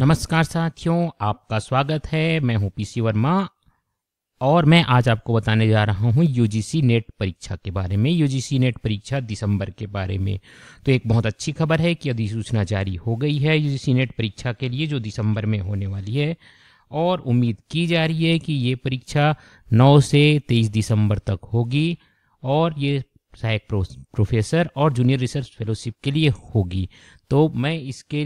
नमस्कार साथियों आपका स्वागत है मैं हूं पीसी वर्मा और मैं आज आपको बताने जा रहा हूं यूजीसी नेट परीक्षा के बारे में यूजीसी नेट परीक्षा दिसंबर के बारे में तो एक बहुत अच्छी खबर है कि अधिसूचना जारी हो गई है यूजीसी नेट परीक्षा के लिए जो दिसंबर में होने वाली है और उम्मीद की जा रही है कि ये परीक्षा 9 से 23 दिसंबर तक होगी और ये सहायक प्रोफेसर और जूनियर रिसर्च फेलोशिप के लिए होगी तो मैं इसके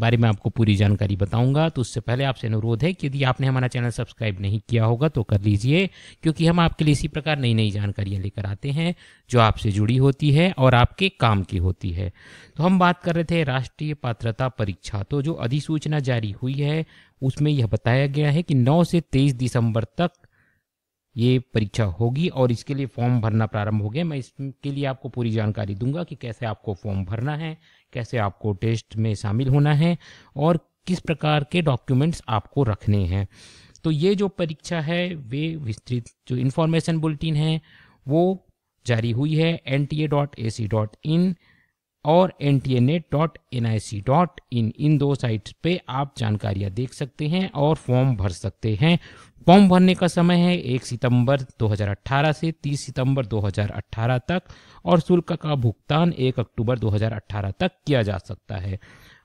बारे में आपको पूरी जानकारी बताऊंगा तो उससे पहले आपसे अनुरोध है कि यदि आपने हमारा चैनल सब्सक्राइब नहीं किया होगा तो कर लीजिए क्योंकि हम आपके लिए इसी प्रकार नई नई जानकारियां लेकर आते हैं जो आपसे जुड़ी होती है और आपके काम की होती है तो हम बात कर रहे थे राष्ट्रीय पात्रता परीक्षा तो जो अधिसूचना जारी हुई है उसमें यह बताया गया है कि नौ से तेईस दिसंबर तक ये परीक्षा होगी और इसके लिए फॉर्म भरना प्रारंभ हो गया मैं इसके लिए आपको पूरी जानकारी दूंगा कि कैसे आपको फॉर्म भरना है कैसे आपको टेस्ट में शामिल होना है और किस प्रकार के डॉक्यूमेंट्स आपको रखने हैं तो ये जो परीक्षा है वे विस्तृत जो इन्फॉर्मेशन बुलेटिन है वो जारी हुई है N T A dot A C dot in और N T A net dot N I C dot in इन दो साइट्स पे आप जानकारियाँ देख सकते हैं और फॉर्म भर सकते हैं फॉर्म भरने का समय है 1 सितंबर 2018 से 30 सितंबर 2018 तक और शुल्क का भुगतान 1 अक्टूबर 2018 तक किया जा सकता है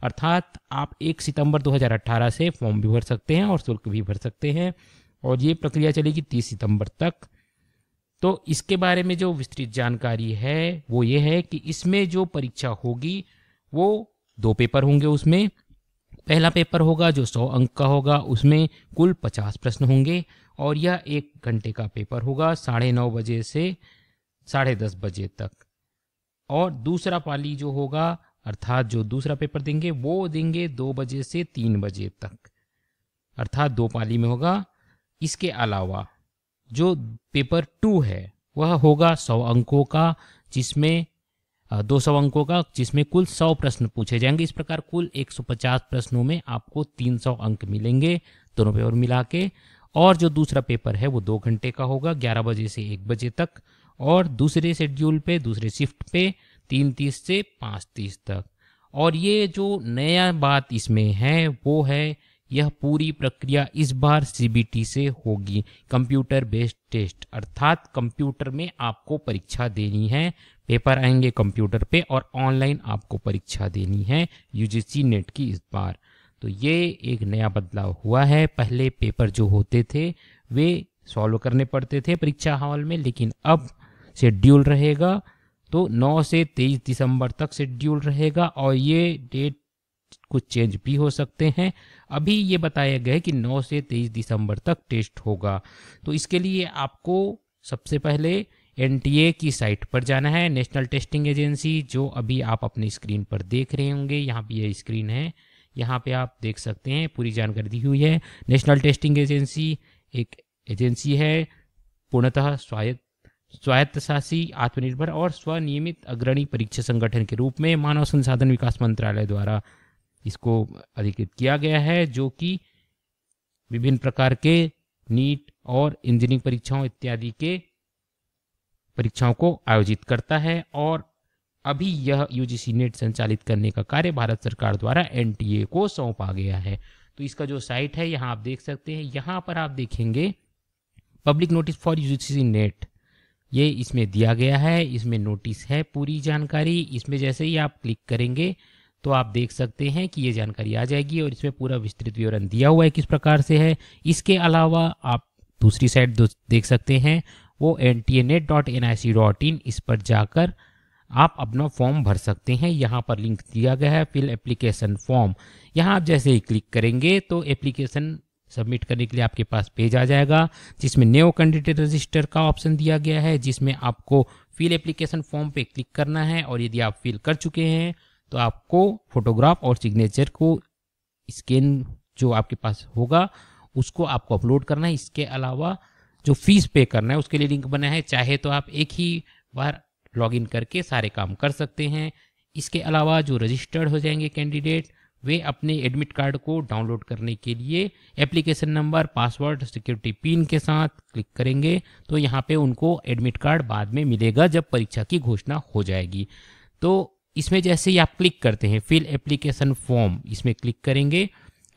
अर्थात आप 1 सितंबर 2018 से फॉर्म भी भर सकते हैं और शुल्क भी भर सकते हैं और ये प्रक्रिया चलेगी 30 सितंबर तक तो इसके बारे में जो विस्तृत जानकारी है वो ये है कि इसमें जो परीक्षा होगी वो दो पेपर होंगे उसमें पहला पेपर होगा जो सौ अंक का होगा उसमें कुल पचास प्रश्न होंगे और यह एक घंटे का पेपर होगा साढ़े नौ बजे से साढ़े दस बजे तक और दूसरा पाली जो होगा अर्थात जो दूसरा पेपर देंगे वो देंगे दो बजे से तीन बजे तक अर्थात दो पाली में होगा इसके अलावा जो पेपर टू है वह होगा सौ अंकों का जिसमें दो सौ अंकों का जिसमें कुल सौ प्रश्न पूछे जाएंगे इस प्रकार कुल एक सौ पचास प्रश्नों में आपको तीन सौ अंक मिलेंगे दोनों पेपर मिला के और जो दूसरा पेपर है वो दो घंटे का होगा ग्यारह बजे से एक बजे तक और दूसरे शेड्यूल पे दूसरे शिफ्ट पे तीन तीस से पाँच तीस तक और ये जो नया बात इसमें है वो है यह पूरी प्रक्रिया इस बार सीबीटी से होगी कंप्यूटर बेस्ड टेस्ट अर्थात कंप्यूटर में आपको परीक्षा देनी है पेपर आएंगे कंप्यूटर पे और ऑनलाइन आपको परीक्षा देनी है यूजीसी नेट e की इस बार तो ये एक नया बदलाव हुआ है पहले पेपर जो होते थे वे सॉल्व करने पड़ते थे परीक्षा हॉल में लेकिन अब शेड्यूल रहेगा तो 9 से 23 दिसंबर तक शेड्यूल रहेगा और ये डेट कुछ चेंज भी हो सकते हैं अभी ये बताया गया है कि 9 से 23 दिसंबर तक टेस्ट होगा तो इसके लिए आपको सबसे पहले एनटीए की साइट पर जाना है नेशनल टेस्टिंग एजेंसी जो अभी आप अपनी स्क्रीन पर देख रहे होंगे यहाँ पर यह स्क्रीन है यहाँ पे आप देख सकते हैं पूरी जानकारी दी हुई है नेशनल टेस्टिंग एजेंसी एक एजेंसी है पूर्णतः स्वायत्त स्वायत्तशासी आत्मनिर्भर और स्वनियमित अग्रणी परीक्षा संगठन के रूप में मानव संसाधन विकास मंत्रालय द्वारा इसको अधिकृत किया गया है जो कि विभिन्न प्रकार के नीट और इंजीनियरिंग परीक्षाओं इत्यादि के परीक्षाओं को आयोजित करता है और अभी यह यूजीसी नेट e संचालित करने का कार्य भारत सरकार द्वारा एनटीए को सौंपा गया है तो इसका जो साइट है यहाँ आप देख सकते हैं यहाँ पर आप देखेंगे public notice for UGC NET e ये इसमें दिया गया है इसमें नोटिस है पूरी जानकारी इसमें जैसे ही आप क्लिक करेंगे तो आप देख सकते हैं कि ये जानकारी आ जाएगी और इसमें पूरा विस्तृत विवरण दिया हुआ है किस प्रकार से है इसके अलावा आप दूसरी साइड देख सकते हैं वो N T N eight dot N I C dot in इस पर जाकर आप अपना फॉर्म भर सकते हैं यहाँ पर लिंक दिया गया है फिल एप्लीकेशन फॉर्म यहाँ आप जैसे ही क्लिक करेंगे तो एप्लीकेशन सबमिट करने के लिए आपके पास पेज आ जाएगा जिसमें न्यू कैंडिडेट रजिस्टर का ऑप्शन दिया गया है जिसमें आपको फिल एप्लीकेशन फॉर्म पे क्लिक करना है और यदि आप फिल कर चुके हैं तो आपको फोटोग्राफ और सिग्नेचर को स्कैन जो आपके पास होगा उसको आपको अपलोड करना है इसके अलावा जो फीस पे करना है उसके लिए लिंक बना है चाहे तो आप एक ही बार लॉगिन करके सारे काम कर सकते हैं इसके अलावा जो रजिस्टर्ड हो जाएंगे कैंडिडेट वे अपने एडमिट कार्ड को डाउनलोड करने के लिए application number password security pin के साथ क्लिक करेंगे तो यहाँ पे उनको एडमिट कार्ड बाद में मिलेगा जब परीक्षा की घोषणा हो जाएगी तो इसमें जैसे ही आप क्लिक करते हैं फिल एप्लीकेशन फॉर्म इसमें क्लिक करेंगे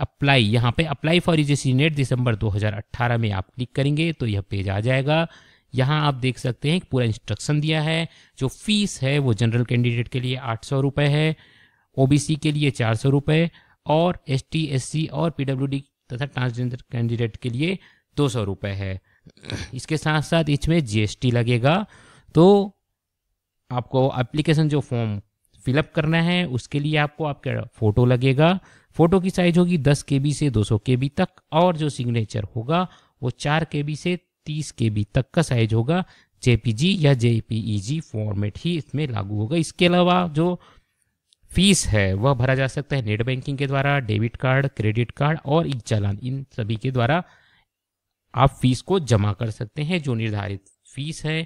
अप्लाई यहाँ पे apply for UGC NET December 2018 में आप क्लिक करेंगे तो यह पेज आ जाएगा यहाँ आप देख सकते हैं पूरा इंस्ट्रक्शन दिया है जो फीस है वो जनरल कैंडिडेट के लिए आठ सौ रुपये है ओबीसी के लिए चार सौ रुपये और एस टी एस सी और पीडब्ल्यूडी तथा ट्रांसजेंडर कैंडिडेट के लिए दो सौ है इसके साथ साथ इसमें जीएसटी लगेगा तो आपको एप्लीकेशन जो फॉर्म फिलअप करना है उसके लिए आपको आपका फ़ोटो लगेगा फ़ोटो की साइज़ होगी दस के से दो सौ के तक और जो सिग्नेचर होगा वो चार के से तीस के तक का साइज होगा जेपीजी या जेपीईजी फॉर्मेट ही इसमें लागू होगा इसके अलावा जो फीस है वह भरा जा सकता है नेट बैंकिंग के द्वारा डेबिट कार्ड क्रेडिट कार्ड और ई चालान इन सभी के द्वारा आप फीस को जमा कर सकते हैं जो निर्धारित फीस है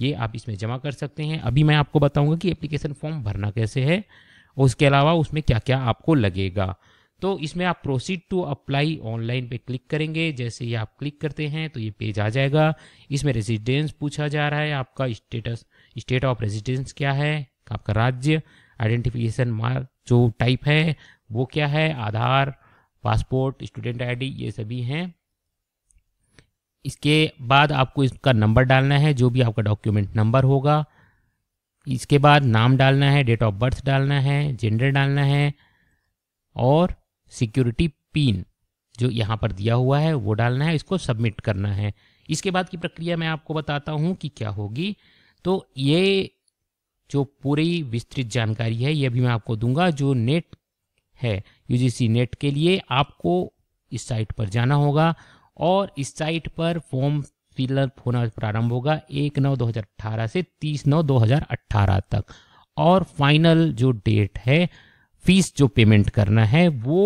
ये आप इसमें जमा कर सकते हैं अभी मैं आपको बताऊंगा कि एप्लीकेशन फॉर्म भरना कैसे है और उसके अलावा उसमें क्या क्या आपको लगेगा तो इसमें आप प्रोसीड टू अप्लाई ऑनलाइन पे क्लिक करेंगे जैसे ही आप क्लिक करते हैं तो ये पेज आ जाएगा इसमें रेजिडेंस पूछा जा रहा है आपका स्टेटस स्टेट ऑफ रेजिडेंस क्या है आपका राज्य आइडेंटिफिकेशन मार जो टाइप है वो क्या है आधार पासपोर्ट स्टूडेंट आईडी ये सभी हैं इसके बाद आपको इसका नंबर डालना है जो भी आपका डॉक्यूमेंट नंबर होगा इसके बाद नाम डालना है डेट ऑफ बर्थ डालना है जेंडर डालना है और सिक्योरिटी पिन जो यहाँ पर दिया हुआ है वो डालना है इसको सबमिट करना है इसके बाद की प्रक्रिया मैं आपको बताता हूँ कि क्या होगी तो ये जो पूरी विस्तृत जानकारी है ये भी मैं आपको दूंगा जो नेट है यूजीसी नेट के लिए आपको इस साइट पर जाना होगा और इस साइट पर फॉर्म फिलअप होना प्रारंभ होगा एक नौ अट्ठारह से तीस नौ अट्ठारह तक और फाइनल जो डेट है फीस जो पेमेंट करना है वो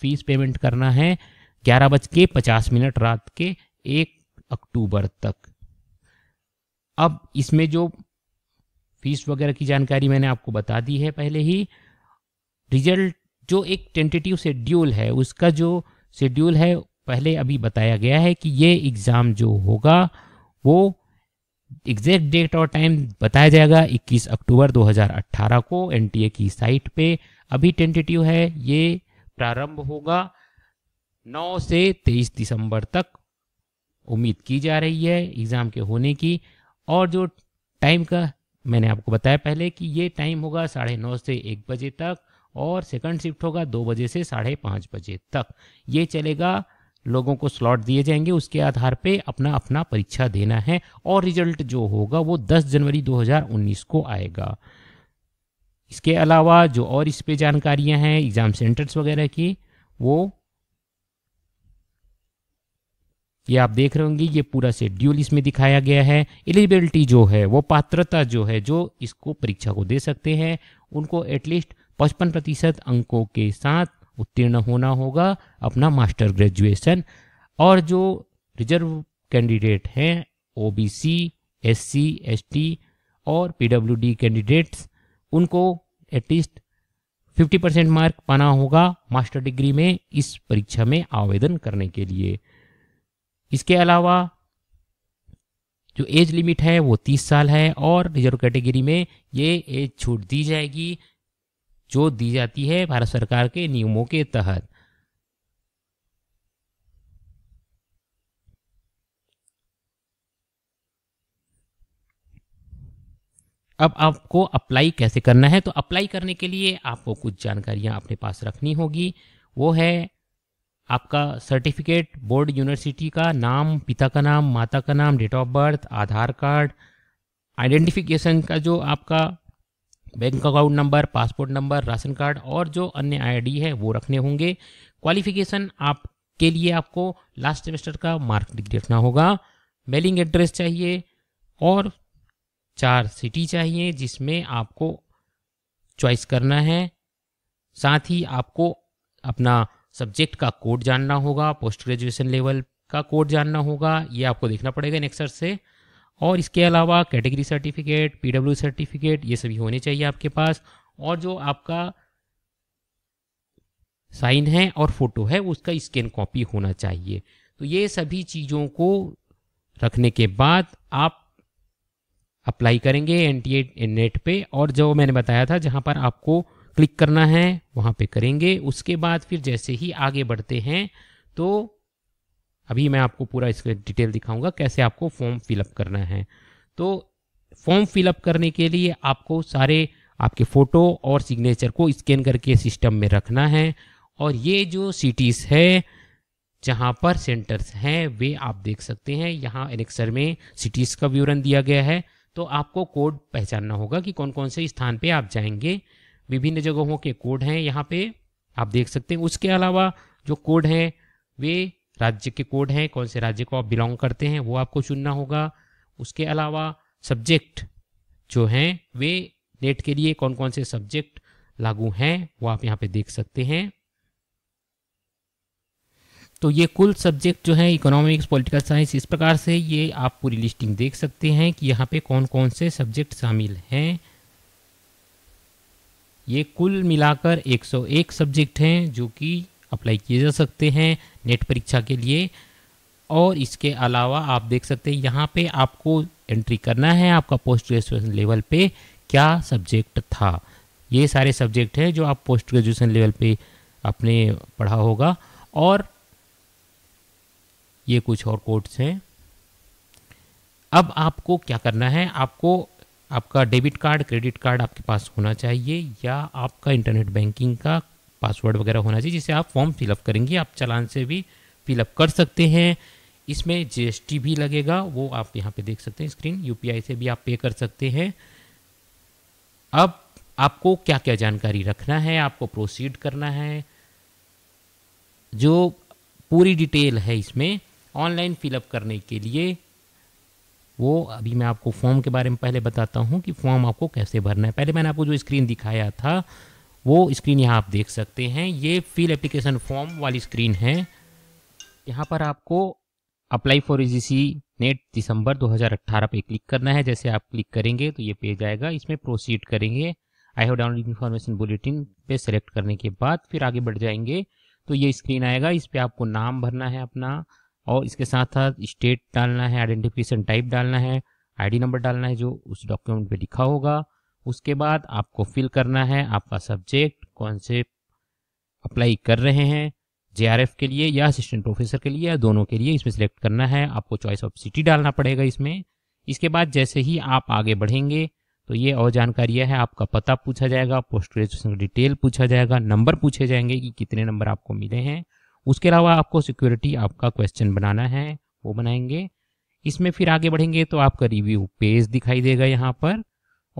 फीस पेमेंट करना है ग्यारह बज के पचास मिनट रात के एक अक्टूबर तक अब इसमें जो फीस वगैरह की जानकारी मैंने आपको बता दी है पहले ही रिजल्ट जो एक टेंटेटिव शेड्यूल है उसका जो शेड्यूल है पहले अभी बताया गया है कि ये एग्ज़ाम जो होगा वो एग्जैक्ट डेट और टाइम बताया जाएगा 21 अक्टूबर 2018 को एनटीए की साइट पे अभी टेंटेटिव है ये प्रारंभ होगा 9 से 23 दिसंबर तक उम्मीद की जा रही है एग्ज़ाम के होने की और जो टाइम का मैंने आपको बताया पहले कि ये टाइम होगा साढ़े नौ से एक बजे तक और सेकंड शिफ्ट होगा दो बजे से साढ़े पाँच बजे तक ये चलेगा लोगों को स्लॉट दिए जाएंगे उसके आधार पे अपना अपना परीक्षा देना है और रिजल्ट जो होगा वो 10 जनवरी 2019 को आएगा इसके अलावा जो और इस पे जानकारियां हैं एग्ज़ाम सेंटर्स वगैरह की वो ये आप देख रहे होंगे ये पूरा शेड्यूल इसमें दिखाया गया है एलिजिबिलिटी जो है वो पात्रता जो है जो इसको परीक्षा को दे सकते हैं उनको एटलीस्ट पचपन प्रतिशत अंकों के साथ उत्तीर्ण होना होगा अपना मास्टर ग्रेजुएशन और जो रिजर्व कैंडिडेट हैं OBC SC ST S C S T और पीडब्ल्यूडी डी कैंडिडेट्स उनको एटलीस्ट 50 परसेंट मार्क पाना होगा मास्टर डिग्री में इस परीक्षा में आवेदन करने के लिए इसके अलावा जो एज लिमिट है वो 30 साल है और रिजर्व कैटेगरी में ये एज छूट दी जाएगी जो दी जाती है भारत सरकार के नियमों के तहत अब आपको अप्लाई कैसे करना है तो अप्लाई करने के लिए आपको कुछ जानकारियां अपने पास रखनी होगी वो है आपका सर्टिफिकेट बोर्ड यूनिवर्सिटी का नाम पिता का नाम माता का नाम date of birth Aadhaar card identification का जो आपका bank account number passport number ration card और जो अन्य आईडी है वो रखने होंगे क्वालिफिकेशन आप के लिए आपको लास्ट सेमेस्टर का मार्क डिग्री रखना होगा मेलिंग एड्रेस चाहिए और चार सिटी चाहिए जिसमें आपको चॉइस करना है साथ ही आपको अपना सब्जेक्ट का कोड जानना होगा पोस्ट ग्रेजुएशन लेवल का कोड जानना होगा ये आपको देखना पड़ेगा नेक्स्ट से और इसके अलावा कैटेगरी सर्टिफिकेट पीडब्ल्यू सर्टिफिकेट ये सभी होने चाहिए आपके पास और जो आपका साइन है और फोटो है उसका स्कैन कॉपी होना चाहिए तो ये सभी चीज़ों को रखने के बाद आप अप्लाई करेंगे एन टी नेट पे और जो मैंने बताया था जहाँ पर आपको क्लिक करना है वहाँ पे करेंगे उसके बाद फिर जैसे ही आगे बढ़ते हैं तो अभी मैं आपको पूरा इसका डिटेल दिखाऊंगा कैसे आपको फॉर्म फिलअप करना है तो फॉर्म फिलअप करने के लिए आपको सारे आपके फ़ोटो और सिग्नेचर को स्कैन करके सिस्टम में रखना है और ये जो सिटीज़ है जहाँ पर सेंटर्स हैं वे आप देख सकते हैं यहाँ एनेक्सर में सिटीज़ का विवरण दिया गया है तो आपको कोड पहचानना होगा कि कौन कौन से स्थान पे आप जाएंगे विभिन्न जगहों के कोड हैं यहाँ पे आप देख सकते हैं उसके अलावा जो कोड हैं वे राज्य के कोड हैं कौन से राज्य को आप बिलोंग करते हैं वो आपको चुनना होगा उसके अलावा सब्जेक्ट जो हैं वे नेट के लिए कौन कौन से सब्जेक्ट लागू हैं वो आप यहाँ पे देख सकते हैं तो ये कुल सब्जेक्ट जो है इकोनॉमिक्स पॉलिटिकल साइंस इस प्रकार से ये आप पूरी लिस्टिंग देख सकते हैं कि यहाँ पे कौन कौन से सब्जेक्ट शामिल हैं ये कुल मिलाकर 101 सब्जेक्ट हैं जो कि अप्लाई किए जा सकते हैं नेट परीक्षा के लिए और इसके अलावा आप देख सकते हैं यहाँ पे आपको एंट्री करना है आपका पोस्ट ग्रेजुएशन लेवल पे क्या सब्जेक्ट था ये सारे सब्जेक्ट हैं जो आप पोस्ट ग्रेजुएशन लेवल पे आपने पढ़ा होगा और ये कुछ और कोड्स हैं अब आपको क्या करना है आपको आपका डेबिट कार्ड क्रेडिट कार्ड आपके पास होना चाहिए या आपका इंटरनेट बैंकिंग का पासवर्ड वगैरह होना चाहिए जिसे आप फॉर्म फिलअप करेंगे आप चलान से भी फिलअप कर सकते हैं इसमें जीएसटी भी लगेगा वो आप यहाँ पे देख सकते हैं स्क्रीन यूपीआई से भी आप पे कर सकते हैं अब आपको क्या क्या जानकारी रखना है आपको प्रोसीड करना है जो पूरी डिटेल है इसमें ऑनलाइन फिलअप करने के लिए वो अभी मैं आपको फॉर्म के बारे में पहले बताता हूँ कि फॉर्म आपको कैसे भरना है पहले मैंने आपको जो स्क्रीन दिखाया था वो स्क्रीन यहाँ आप देख सकते हैं ये फील एप्लीकेशन फॉर्म वाली स्क्रीन है यहाँ पर आपको apply for E net December 2018 पे क्लिक करना है जैसे आप क्लिक करेंगे तो ये पेज आएगा इसमें प्रोसीड करेंगे I have download information bulletin पे सेलेक्ट करने के बाद फिर आगे बढ़ जाएंगे तो ये स्क्रीन आएगा इस पर आपको नाम भरना है अपना और इसके साथ साथ स्टेट डालना है आइडेंटिफिकेशन टाइप डालना है आईडी नंबर डालना है जो उस डॉक्यूमेंट पे लिखा होगा उसके बाद आपको फिल करना है आपका सब्जेक्ट कौन से अप्लाई कर रहे हैं जे के लिए या असिस्टेंट प्रोफेसर के लिए या दोनों के लिए इसमें सेलेक्ट करना है आपको चॉइस ऑफ सिटी डालना पड़ेगा इसमें इसके बाद जैसे ही आप आगे बढ़ेंगे तो ये और जानकारियाँ है आपका पता पूछा जाएगा पोस्ट ग्रेजुएशन का डिटेल पूछा जाएगा नंबर पूछे जाएंगे कि कितने नंबर आपको मिले हैं उसके अलावा आपको सिक्योरिटी आपका क्वेश्चन बनाना है वो बनाएंगे इसमें फिर आगे बढ़ेंगे तो आपका रिव्यू पेज दिखाई देगा यहाँ पर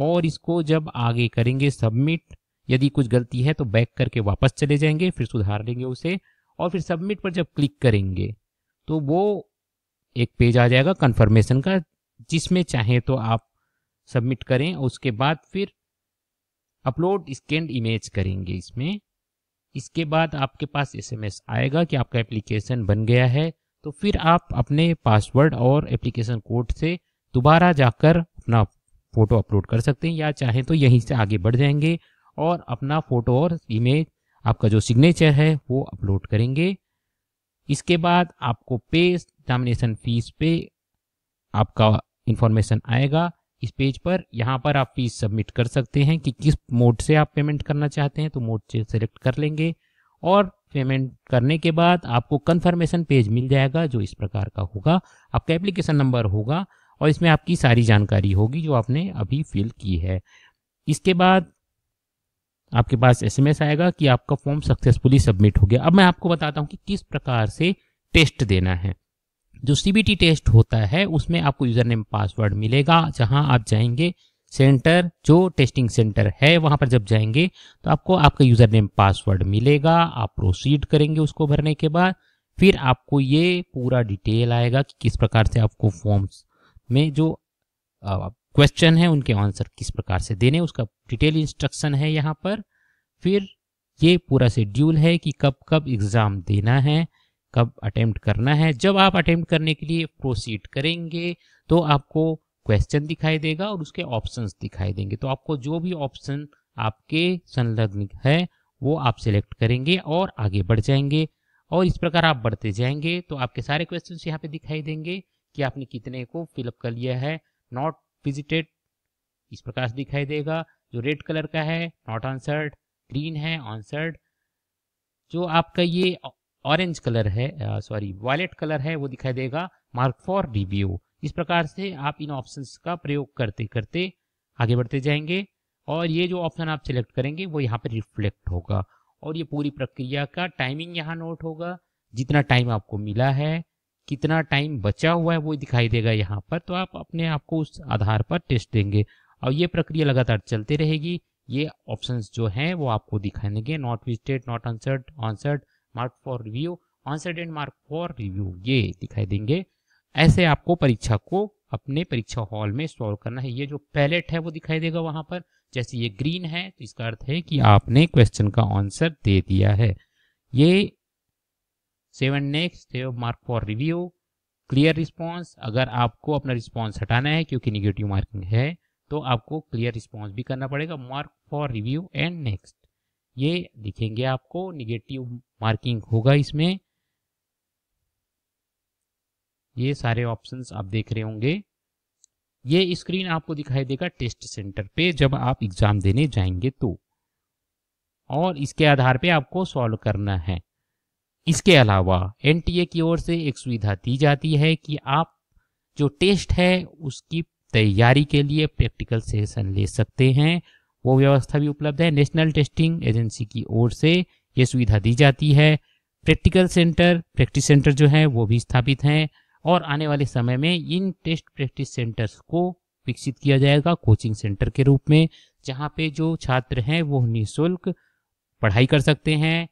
और इसको जब आगे करेंगे सबमिट यदि कुछ गलती है तो बैक करके वापस चले जाएंगे फिर सुधार लेंगे उसे और फिर सबमिट पर जब क्लिक करेंगे तो वो एक पेज आ जाएगा कन्फर्मेशन का जिसमें चाहे तो आप सबमिट करें उसके बाद फिर अपलोड स्कैंड इमेज करेंगे इसमें इसके बाद आपके पास एसएमएस आएगा कि आपका एप्लीकेशन बन गया है तो फिर आप अपने पासवर्ड और एप्लीकेशन कोड से दोबारा जाकर अपना फ़ोटो अपलोड कर सकते हैं या चाहें तो यहीं से आगे बढ़ जाएंगे और अपना फ़ोटो और इमेज आपका जो सिग्नेचर है वो अपलोड करेंगे इसके बाद आपको पे नॉमिनेशन फीस पे आपका इंफॉर्मेशन आएगा इस पेज पर यहाँ पर आप फीस सबमिट कर सकते हैं कि किस मोड से आप पेमेंट करना चाहते हैं तो मोड से सेलेक्ट कर लेंगे और पेमेंट करने के बाद आपको कन्फर्मेशन पेज मिल जाएगा जो इस प्रकार का होगा आपका एप्लीकेशन नंबर होगा और इसमें आपकी सारी जानकारी होगी जो आपने अभी फिल की है इसके बाद आपके पास एसएमएस आएगा कि आपका फॉर्म सक्सेसफुली सबमिट हो गया अब मैं आपको बताता हूँ कि किस प्रकार से टेस्ट देना है जो सीबीटी टेस्ट होता है उसमें आपको यूजर नेम पासवर्ड मिलेगा जहां आप जाएंगे सेंटर जो टेस्टिंग सेंटर है वहां पर जब जाएंगे तो आपको आपका यूजर नेम पासवर्ड मिलेगा आप प्रोसीड करेंगे उसको भरने के बाद फिर आपको ये पूरा डिटेल आएगा कि किस प्रकार से आपको फॉर्म्स में जो क्वेश्चन है उनके आंसर किस प्रकार से देने उसका डिटेल इंस्ट्रक्शन है यहाँ पर फिर ये पूरा शेड्यूल है कि कब कब एग्ज़ाम देना है कब अटेम्प्ट करना है जब आप अटेम्प्ट करने के लिए प्रोसीड करेंगे तो आपको क्वेश्चन दिखाई देगा और उसके ऑप्शंस दिखाई देंगे तो आपको जो भी ऑप्शन आपके संलग्न है वो आप सिलेक्ट करेंगे और आगे बढ़ जाएंगे और इस प्रकार आप बढ़ते जाएंगे तो आपके सारे क्वेश्चन यहाँ पे दिखाई देंगे कि आपने कितने को फिलअप कर लिया है नॉट विजिटेड इस प्रकार से दिखाई देगा जो रेड कलर का है नॉट आंसर्ड ग्रीन है आंसर्ड जो आपका ये ऑरेंज कलर है सॉरी वॉलेट कलर है वो दिखाई देगा मार्क फॉर रिव्यू इस प्रकार से आप इन ऑप्शंस का प्रयोग करते करते आगे बढ़ते जाएंगे और ये जो ऑप्शन आप सिलेक्ट करेंगे वो यहाँ पर रिफ्लेक्ट होगा और ये पूरी प्रक्रिया का टाइमिंग यहाँ नोट होगा जितना टाइम आपको मिला है कितना टाइम बचा हुआ है वो दिखाई देगा यहाँ पर तो आप अपने आप को उस आधार पर टेस्ट देंगे और ये प्रक्रिया लगातार चलते रहेगी ये ऑप्शन जो हैं वो आपको दिखाएंगे not visited not answered answered mark for review answered and mark for review ये दिखाई देंगे ऐसे आपको परीक्षा को अपने परीक्षा हॉल में सॉल्व करना है ये जो पैलेट है वो दिखाई देगा वहां पर जैसे ये ग्रीन है तो इसका अर्थ है कि आपने क्वेश्चन का आंसर दे दिया है ये save and next save mark for review clear response अगर आपको अपना रिस्पॉन्स हटाना है क्योंकि निगेटिव मार्किंग है तो आपको क्लियर रिस्पॉन्स भी करना पड़ेगा mark for review and next ये दिखेंगे आपको निगेटिव मार्किंग होगा इसमें ये सारे ऑप्शन आप देख रहे होंगे ये स्क्रीन आपको दिखाई देगा टेस्ट सेंटर पे जब आप एग्जाम देने जाएंगे तो और इसके आधार पे आपको सॉल्व करना है इसके अलावा एन की ओर से एक सुविधा दी जाती है कि आप जो टेस्ट है उसकी तैयारी के लिए प्रैक्टिकल सेशन ले सकते हैं वो व्यवस्था भी उपलब्ध है नेशनल टेस्टिंग एजेंसी की ओर से ये सुविधा दी जाती है प्रैक्टिकल सेंटर प्रैक्टिस सेंटर जो है वो भी स्थापित हैं और आने वाले समय में इन टेस्ट प्रैक्टिस सेंटर्स को विकसित किया जाएगा कोचिंग सेंटर के रूप में जहाँ पे जो छात्र हैं वो निःशुल्क पढ़ाई कर सकते हैं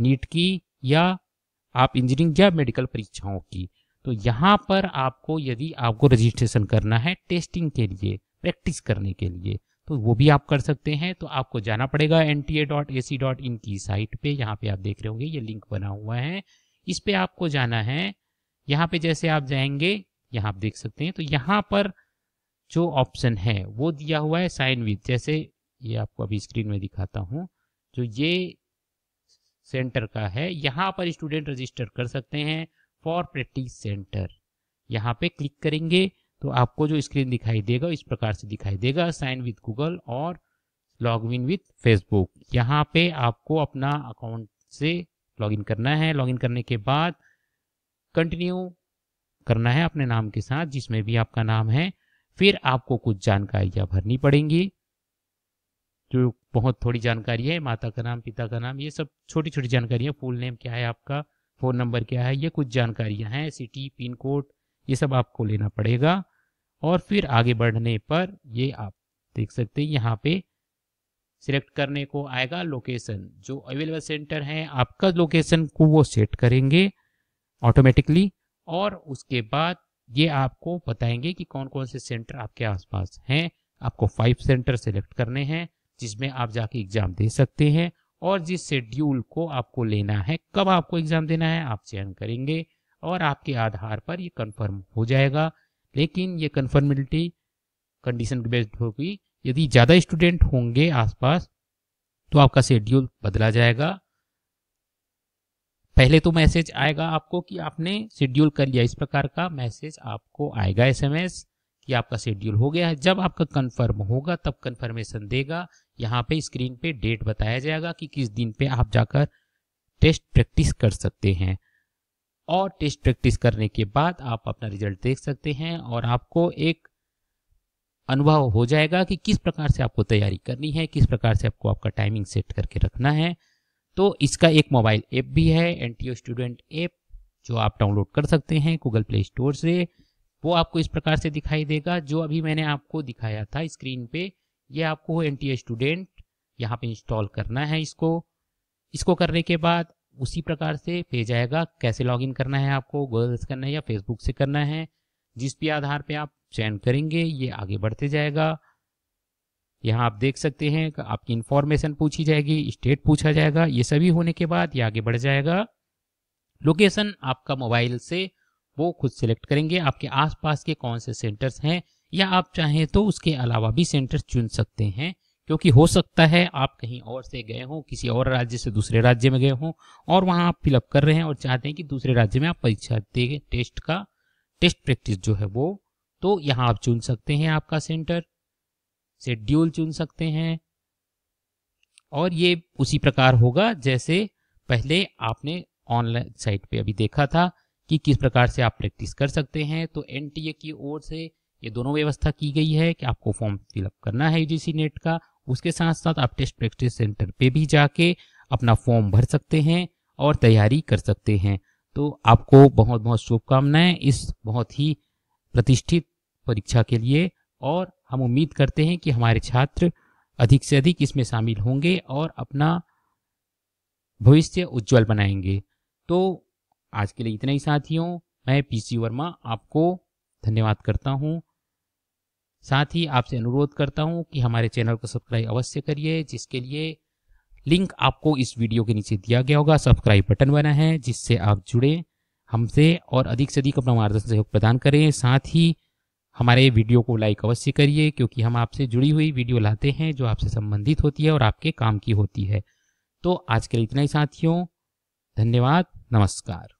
नीट की या आप इंजीनियरिंग या मेडिकल परीक्षाओं की तो यहाँ पर आपको यदि आपको रजिस्ट्रेशन करना है टेस्टिंग के लिए प्रैक्टिस करने के लिए तो वो भी आप कर सकते हैं तो आपको जाना पड़ेगा N T A dot A C dot in की साइट पे यहाँ पे आप देख रहे होंगे ये लिंक बना हुआ है इस पे आपको जाना है यहाँ पे जैसे आप जाएंगे यहाँ आप देख सकते हैं तो यहाँ पर जो ऑप्शन है वो दिया हुआ है साइन विथ जैसे ये आपको अभी स्क्रीन में दिखाता हूँ जो ये सेंटर का है यहाँ पर स्टूडेंट रजिस्टर कर सकते हैं फॉर प्रैक्टिस सेंटर यहाँ पे क्लिक करेंगे तो आपको जो स्क्रीन दिखाई देगा इस प्रकार से दिखाई देगा साइन विद गूगल और लॉग इन विथ फेसबुक यहाँ पे आपको अपना अकाउंट से लॉग इन करना है लॉग इन करने के बाद कंटिन्यू करना है अपने नाम के साथ जिसमें भी आपका नाम है फिर आपको कुछ जानकारियाँ भरनी पड़ेंगी जो बहुत थोड़ी जानकारी है माता का नाम पिता का नाम ये सब छोटी छोटी जानकारियाँ फुल नेम क्या है आपका फ़ोन नंबर क्या है ये कुछ जानकारियाँ हैं सिटी पिन कोड ये सब आपको लेना पड़ेगा और फिर आगे बढ़ने पर ये आप देख सकते हैं यहाँ पे सिलेक्ट करने को आएगा लोकेशन जो अवेलेबल सेंटर है आपका लोकेशन को वो सेट करेंगे ऑटोमेटिकली और उसके बाद ये आपको बताएंगे कि कौन कौन से सेंटर आपके आसपास हैं आपको फाइव सेंटर सेलेक्ट करने हैं जिसमें आप जाके एग्जाम दे सकते हैं और जिस शेड्यूल को आपको लेना है कब आपको एग्जाम देना है आप चयन करेंगे और आपके आधार पर ये कंफर्म हो जाएगा लेकिन ये कन्फर्मिलिटी कंडीशन बेस्ड होगी यदि ज़्यादा स्टूडेंट होंगे आसपास तो आपका शेड्यूल बदला जाएगा पहले तो मैसेज आएगा आपको कि आपने शेड्यूल कर लिया इस प्रकार का मैसेज आपको आएगा एसएमएस ये आपका शेड्यूल हो गया है जब आपका कंफर्म होगा तब कंफर्मेशन देगा यहाँ पे स्क्रीन पे डेट बताया जाएगा कि किस दिन पे आप जाकर टेस्ट प्रैक्टिस कर सकते हैं और टेस्ट प्रैक्टिस करने के बाद आप अपना रिजल्ट देख सकते हैं और आपको एक अनुभव हो जाएगा कि किस प्रकार से आपको तैयारी करनी है किस प्रकार से आपको आपका टाइमिंग सेट करके रखना है तो इसका एक मोबाइल ऐप भी है एन स्टूडेंट ऐप जो आप डाउनलोड कर सकते हैं गूगल प्ले स्टोर से वो आपको इस प्रकार से दिखाई देगा जो अभी मैंने आपको दिखाया था स्क्रीन पे ये आपको एन टी स्टूडेंट यहाँ पे इंस्टॉल करना है इसको इसको करने के बाद उसी प्रकार से पेज आएगा कैसे लॉगिन करना है आपको गूगल से करना है या फेसबुक से करना है जिस भी आधार पे आप चयन करेंगे ये आगे बढ़ते जाएगा यहाँ आप देख सकते हैं कि आपकी इन्फॉर्मेशन पूछी जाएगी स्टेट पूछा जाएगा ये सभी होने के बाद ये आगे बढ़ जाएगा लोकेशन आपका मोबाइल से वो खुद सेलेक्ट करेंगे आपके आसपास के कौन से सेंटर्स हैं या आप चाहें तो उसके अलावा भी सेंटर चुन सकते हैं क्योंकि हो सकता है आप कहीं और से गए हों किसी और राज्य से दूसरे राज्य में गए हों और वहां आप फिलअप कर रहे हैं और चाहते हैं कि दूसरे राज्य में आप परीक्षा देंगे टेस्ट का टेस्ट प्रैक्टिस जो है वो तो यहाँ आप चुन सकते हैं आपका सेंटर शेड्यूल चुन सकते हैं और ये उसी प्रकार होगा जैसे पहले आपने ऑनलाइन साइट पे अभी देखा था कि किस प्रकार से आप प्रैक्टिस कर सकते हैं तो एन की ओर से ये दोनों व्यवस्था की गई है कि आपको फॉर्म फिलअप करना है यूजीसी नेट का उसके साथ साथ आप टेस्ट प्रैक्टिस सेंटर पे भी जाके अपना फॉर्म भर सकते हैं और तैयारी कर सकते हैं तो आपको बहुत बहुत शुभकामनाएं इस बहुत ही प्रतिष्ठित परीक्षा के लिए और हम उम्मीद करते हैं कि हमारे छात्र अधिक से अधिक इसमें शामिल होंगे और अपना भविष्य उज्जवल बनाएंगे तो आज के लिए इतना ही साथियों मैं पीसी वर्मा आपको धन्यवाद करता हूँ साथ ही आपसे अनुरोध करता हूँ कि हमारे चैनल को सब्सक्राइब अवश्य करिए जिसके लिए लिंक आपको इस वीडियो के नीचे दिया गया होगा सब्सक्राइब बटन बना है जिससे आप जुड़े हमसे और अधिक से अधिक अपना मार्गदर्शन सहयोग प्रदान करें साथ ही हमारे वीडियो को लाइक अवश्य करिए क्योंकि हम आपसे जुड़ी हुई वीडियो लाते हैं जो आपसे संबंधित होती है और आपके काम की होती है तो आज के लिए इतना ही साथियों धन्यवाद नमस्कार